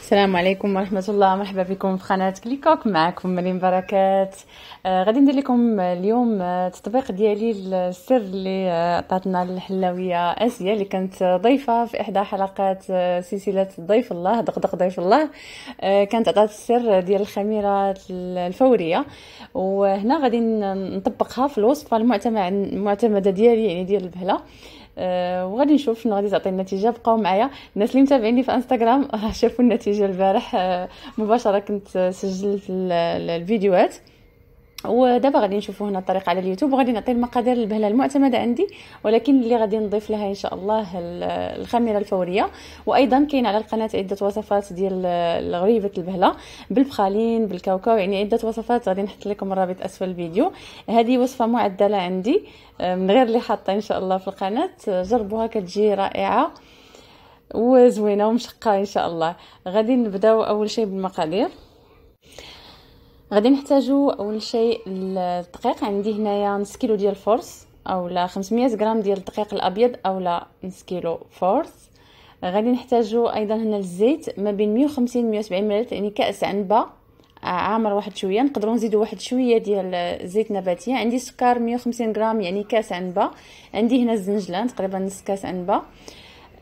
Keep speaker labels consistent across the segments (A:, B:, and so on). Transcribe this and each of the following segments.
A: السلام عليكم ورحمة الله مرحبا بكم في قناة كليكوك معكم مريم بركات آه غادي ندير لكم اليوم آه، تطبيق ديالي السر اللي آه، عطاتنا الحلاوية آسيا اللي كانت ضيفة في إحدى حلقات آه، سلسلة ضيف الله دقدق ضيف الله آه كانت عطات السر ديال الخميرة الفورية وهنا غادي نطبقها في الوصفة المعتمدة ديالي يعني ديال البهلة أه وغادي نشوف شنو غادي تعطي النتيجه بقاو معايا الناس اللي متابعيني في انستغرام راه شافوا النتيجه البارح آه، مباشره كنت سجلت الفيديوهات ودابا غادي نشوفوا هنا الطريقه على اليوتيوب وغادي نعطي المقادير البهله المعتمده عندي ولكن اللي غادي نضيف لها ان شاء الله الخميره الفوريه وايضا كاين على القناه عده وصفات ديال الغريبه البهله بالبخالين بالكاوكاو يعني عده وصفات غادي نحط لكم الرابط اسفل الفيديو هذه وصفه معدله عندي آه، من غير اللي حاطه ان شاء الله في القناه جربوها كتجي رائعه وزوينه ومشقه ان شاء الله غادي نبداو اول شيء بالمقادير غادي نحتاجو اول شيء الدقيق عندي هنايا نص كيلو ديال الفورس اولا 500 غرام ديال الدقيق الابيض اولا نص كيلو فورس غادي نحتاجو ايضا هنا الزيت ما بين 150 170 ملل يعني كاس عنبه عامر واحد شويه نقدروا نزيدوا واحد شويه ديال زيت نباتيه عندي سكر 150 غرام يعني كاس عنبه عندي هنا الزنجلان تقريبا نص كاس عنبه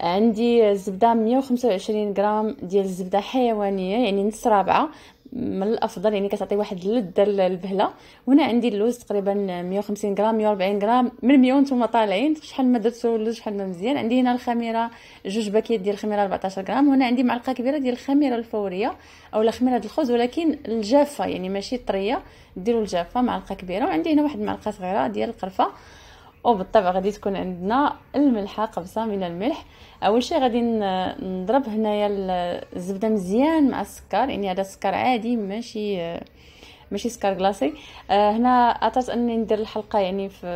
A: عندي الزبده 125 غرام ديال الزبده حيوانيه يعني نص رابعه من الافضل يعني كتعطي واحد اللذه للبهله وهنا عندي اللوز تقريبا 150 غرام 140 غرام من 100 نتوما طالعين شحال ما درتو اللوز شحال ما مزيان عندي هنا الخميره جوج باكيات ديال الخميره 14 غرام وهنا عندي معلقه كبيره ديال الخميره الفوريه اولا خميره الخبز ولكن الجافه يعني ماشي طريه ديروا الجافه معلقه كبيره وعندي هنا واحد المعلقه صغيره ديال القرفه وبالطبع غادي تكون عندنا الملحه قبصه من الملح اول شيء غادي نضرب هنايا الزبده مزيان مع السكر يعني هذا السكر عادي ماشي ماشي سكر كلاصي آه، هنا عطات انني ندير الحلقه يعني في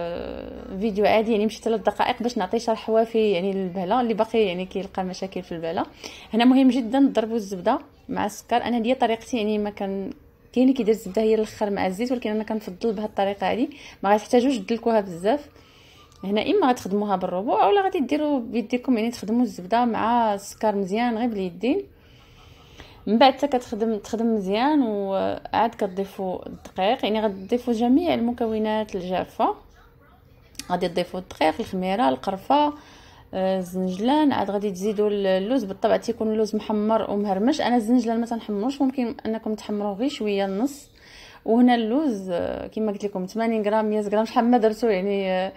A: فيديو عادي يعني مشي ثلاث دقائق باش نعطي شرح وافي يعني للبهله اللي باقي يعني كيلقى مشاكل في البهله هنا مهم جدا تضربوا الزبده مع السكر انا هذه طريقتي يعني ما كان كاين اللي كيدير الزبده هي الاخر مع الزيت ولكن انا كنفضل بهذه الطريقه هذه ما غتحتاجوش تدلكوها بزاف هنا اما غتخدموها بالروبو اولا غادي ديروا بيديكم يعني تخدموا الزبده مع السكر مزيان غير باليدين من بعد حتى كتخدم تخدم مزيان وعاد كتضيفوا الدقيق يعني غتضيفوا جميع المكونات الجافه غادي تضيفوا الدقيق الخميره القرفه آه، الزنجلان عاد غادي تزيدوا اللوز بالطبع تيكون اللوز محمر ومهرمش انا الزنجلان ما تنحمروش ممكن انكم تحمروه غير شويه النص وهنا اللوز آه، كما قلت لكم 80 غرام 100 غرام شحال ما درتو يعني آه،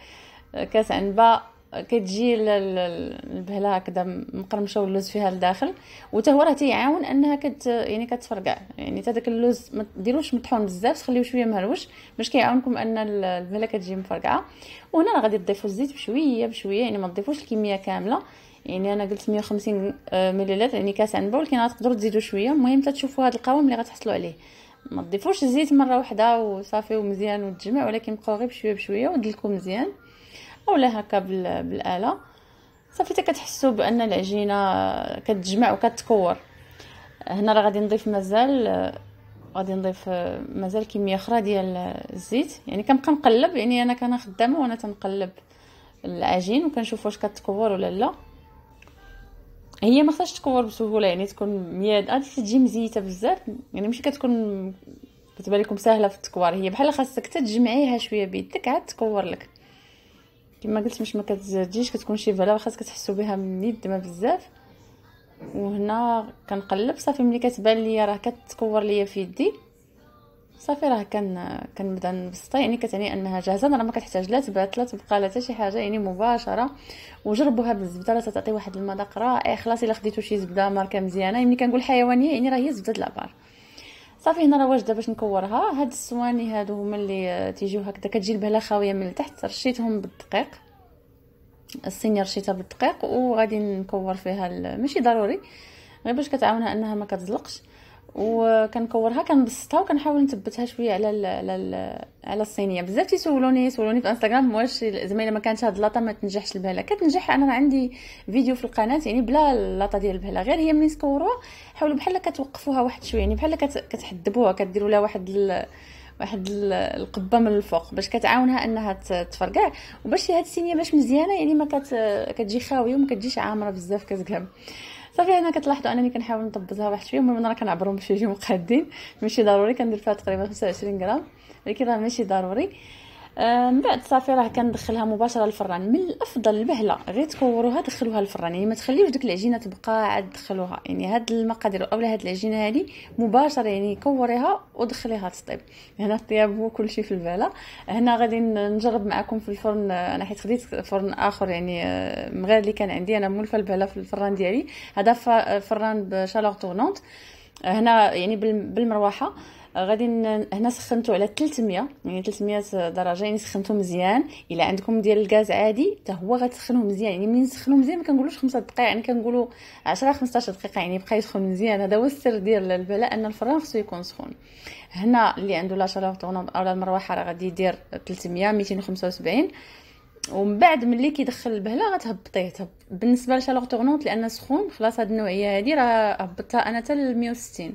A: كاس عنبه كتجي البهله هكذا مقرمشه واللوز فيها لداخل وتا هو راه تيعاون انها كت يعني كتفرقع يعني تا داك اللوز ما ديروش مطحون بزاف تخليوه شويه مهروش باش كيعاونكم ان البهله كتجي مفرقعه وهنا راه غادي تضيفوا الزيت بشويه بشويه يعني ما تضيفوش الكميه كامله يعني انا قلت 150 مليلتر يعني كاس عنبه ولكن غتقدرو تزيدوا شويه المهم تتشوفوا هذا القوام اللي غتحصلوا عليه ما تضيفوش الزيت مره واحده وصافي ومزيان وتجمع ولكن بقاو غير بشويه بشويه ودلكو مزيان اولا هكا بالاله صافي حتى كتحسوا بان العجينه كتجمع وكتكور هنا راه غادي نضيف مازال غادي نضيف مازال كميه اخرى ديال الزيت يعني كنبقى نقلب يعني انا كان خدامه وانا تنقلب العجين وكنشوف واش كتكور ولا لا هي ما خصهاش تكور بسهوله يعني تكون مياد غادي تجي مزيته بزاف يعني ماشي كتكون كتبان لكم سهله في التكوار هي بحال خاصك تجمعيها شويه بيدك عاد تكور لك كما قلت باش ما كتزاديش كتكون شي فلا واخا كتحسوا بها من اليد ما بزاف وهنا كنقلب صافي ملي كتبان ليا راه كتكور ليا في يدي صافي راه كان كنبدا نبسطها يعني كتعني انها جاهزه راه ما كتحتاج لا تبات لا تبقى لا حتى شي حاجه يعني مباشره وجربوها بالزبده راه تعطي واحد المذاق رائع خلاص الا خديتو شي زبده ماركه مزيانه يعني كنقول حيوانيه يعني راه هي زبده العبار صافي هنا راه واجده باش نكورها هاد السواني هادو هما اللي تيجيو هكذا كتجي البهله خاويه من التحت رشيتهم بالدقيق الصينيه رشيتها بالدقيق وغادي نكور فيها ماشي ضروري غير باش كتعاونها انها ما كتزلقش وكنكورها كنبسطها وكنحاول نثبتها شويه على ال على ال على الصينيه بزاف تيسولوني سولوني في انستغرام واش الا ما كانتش هاد اللاطه ما تنجحش البهله كتنجح انا عندي فيديو في القناه يعني بلا اللاطه ديال البهله غير هي ملي تكوروها حاولوا بحال كتوقفوها واحد شويه يعني بحال كتحدبوها كديروا لها واحد الـ واحد القبه من الفوق باش كتعاونها انها تفرقع وباش هاد السينيه باش مزيانه يعني ما كتجي خاويه وما كتجيش عامره بزاف كتقام صافي هنا كتلاحظوا انني كنحاول نطبزها واحد شويه المهم انا كنعبرهم بشي جي مقادين ماشي ضروري كندير فيها تقريبا 25 غرام ولكن راه ماشي ضروري آه، من بعد صافي راه كندخلها مباشره للفران من الافضل البهله غير تكوروها دخلوها للفران يعني ما تخليوش ديك العجينه تبقى عاد دخلوها يعني هاد المقادير اولا هاد العجينه هادي مباشره يعني كوريها ودخليها تطيب هنا الطياب هو كلشي في الباله هنا غادي نجرب معكم في الفرن انا حيت خديت فرن اخر يعني آه، من غير اللي كان عندي انا مولفه البهله في الفران ديالي هذا فران بشالور تورنونت هنا يعني بالمروحه غادي هنا سخنتو على 300 يعني 300 درجه يعني سخنتو مزيان الا عندكم ديال الغاز عادي حتى هو غتسخنوه مزيان يعني منين نسخنوه مزيان ما كنقولوش 5 دقائق يعني كنقولوا 10 15 دقيقه يعني بقى يسخن مزيان هذا هو السر ديال البلاء ان الفران خصو يكون سخون هنا اللي عنده لا شالور اولا المروحه راه غادي يدير 300 275 ومن بعد ملي كيدخل البهله غتهبطيه تهب بالنسبه لشالور تورنونط لان سخون خلاص هذه النوعيه هذه راه هبطتها انا حتى ل 160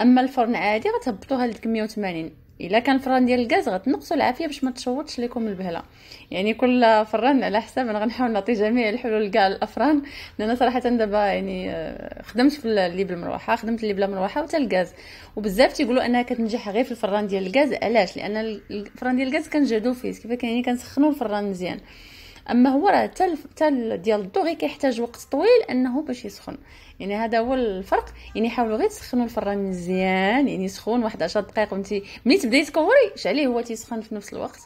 A: اما الفرن عادي غتهبطوها لديك 180 الا كان الفران ديال الغاز غتنقصوا العافيه باش ما تشوطش لكم البهله يعني كل فران على حساب انا غنحاول نعطي جميع الحلول كاع الافران لان صراحه دابا يعني آه، خدمت في اللي بالمروحه خدمت اللي بلا مروحه وحتى الغاز وبزاف تيقولوا انها كتنجح غير في الفران ديال الغاز علاش لان الفران ديال الغاز كنجهدوا فيه كيف يعني كنسخنوا الفران مزيان اما هو راه حتى حتى ديال الضو غير كيحتاج وقت طويل انه باش يسخن يعني هذا هو الفرق يعني حاولوا غير تسخنوا الفران مزيان يعني سخون واحد 10 دقائق وانت ملي تبداي تكوري شعليه هو تيسخن في نفس الوقت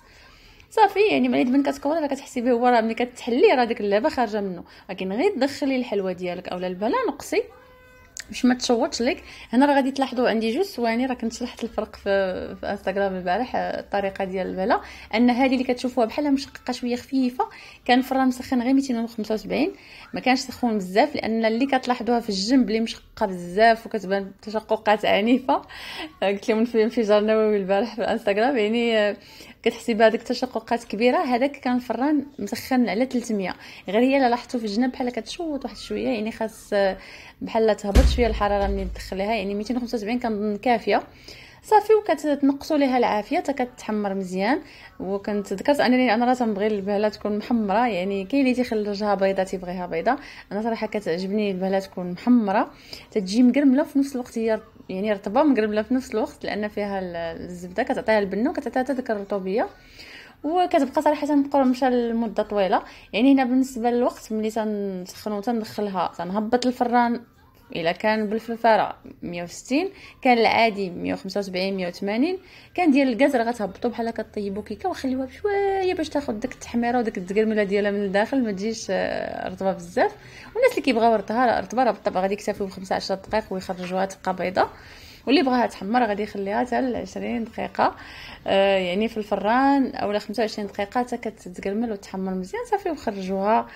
A: صافي يعني ملي تبان كتكوري راه كتحسي به هو راه ملي كتحليه راه ديك اللعبه خارجه منه ولكن غير دخلي الحلوه ديالك اولا البلا نقصي باش ما تشوطش لك هنا راه غادي تلاحظوا عندي جوج سواني راه كنت شرحت الفرق في, في انستغرام البارح الطريقه ديال البلا ان هذه اللي كتشوفوها بحالها مشققه شويه خفيفه كان في الرام مسخن غير 275 ما كانش سخون بزاف لان اللي كتلاحظوها في الجنب اللي مشققه بزاف وكتبان تشققات عنيفه قلت لهم في الانفجار النووي البارح في الانستغرام يعني آه، كتحسي بهذيك التشققات كبيره هذاك كان الفران مسخن على 300 غير هي لاحظتوا في الجنب بحال كتشوط واحد شويه يعني خاص آه، بحال تهبط شويه الحراره ملي تدخليها يعني 275 كنظن كافيه صافي وكتنقصوا ليها العافيه حتى كتحمر مزيان وكنت ذكرت انني انا راه تنبغي البهله تكون محمره يعني كاين اللي تيخرجها بيضه تيبغيها بيضه انا صراحه كتعجبني البهله تكون محمره تتجي مقرمله في نفس الوقت هي يعني رطبه مقرمله في نفس الوقت لان فيها الزبده كتعطيها البنه وكتعطيها حتى ديك الرطوبيه وكتبقى صراحه مقرمشه لمده طويله يعني هنا بالنسبه للوقت ملي تنسخن وتندخلها تنهبط الفران الا كان بالفرفره 160 كان العادي 175 180 كان ديال راه غتهبطو بحال هكا طيبو كيكه وخليوها بشويه باش تاخد داك التحميره وداك التكرمله ديالها من الداخل ما تجيش آه، رطبه بزاف والناس اللي كيبغاو رطبه رطبه راه بالطبع غادي يكتفيو ب 15 دقائق ويخرجوها تبقى بيضه واللي بغاها تحمر غادي يخليها حتى ل 20 دقيقه آه يعني في الفران اولا 25 دقيقه حتى كتتكرمل وتحمر مزيان صافي وخرجوها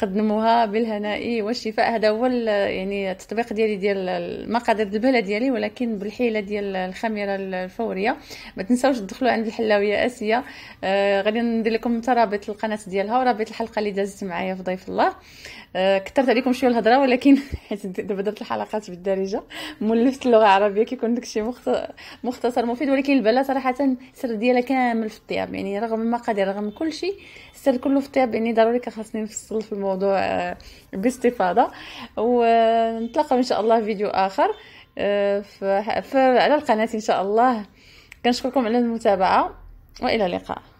A: قدموها بالهناء والشفاء هذا هو يعني التطبيق ديالي ديال المقادير البهله ديالي ولكن بالحيله ديال الخميره الفوريه ما تنساوش تدخلوا عند الحلاويه اسيا آه غادي ندير لكم رابط القناه ديالها ورابط الحلقه اللي دازت معايا في ضيف الله آه كثرت عليكم شويه الهضره ولكن حيت دابا درت الحلقات بالدارجه مولفت اللغه العربيه كيكون داكشي مختصر مفيد ولكن البلا صراحه السر ديالها كامل في الطياب يعني رغم المقادير رغم كل شيء السر كله في الطياب يعني ضروري كخاصني نفصل في الموضوع الموضوع آه، باستفاضه ونتلاقاو ان شاء الله في فيديو اخر آه، على القناه ان شاء الله كنشكركم على المتابعه والى اللقاء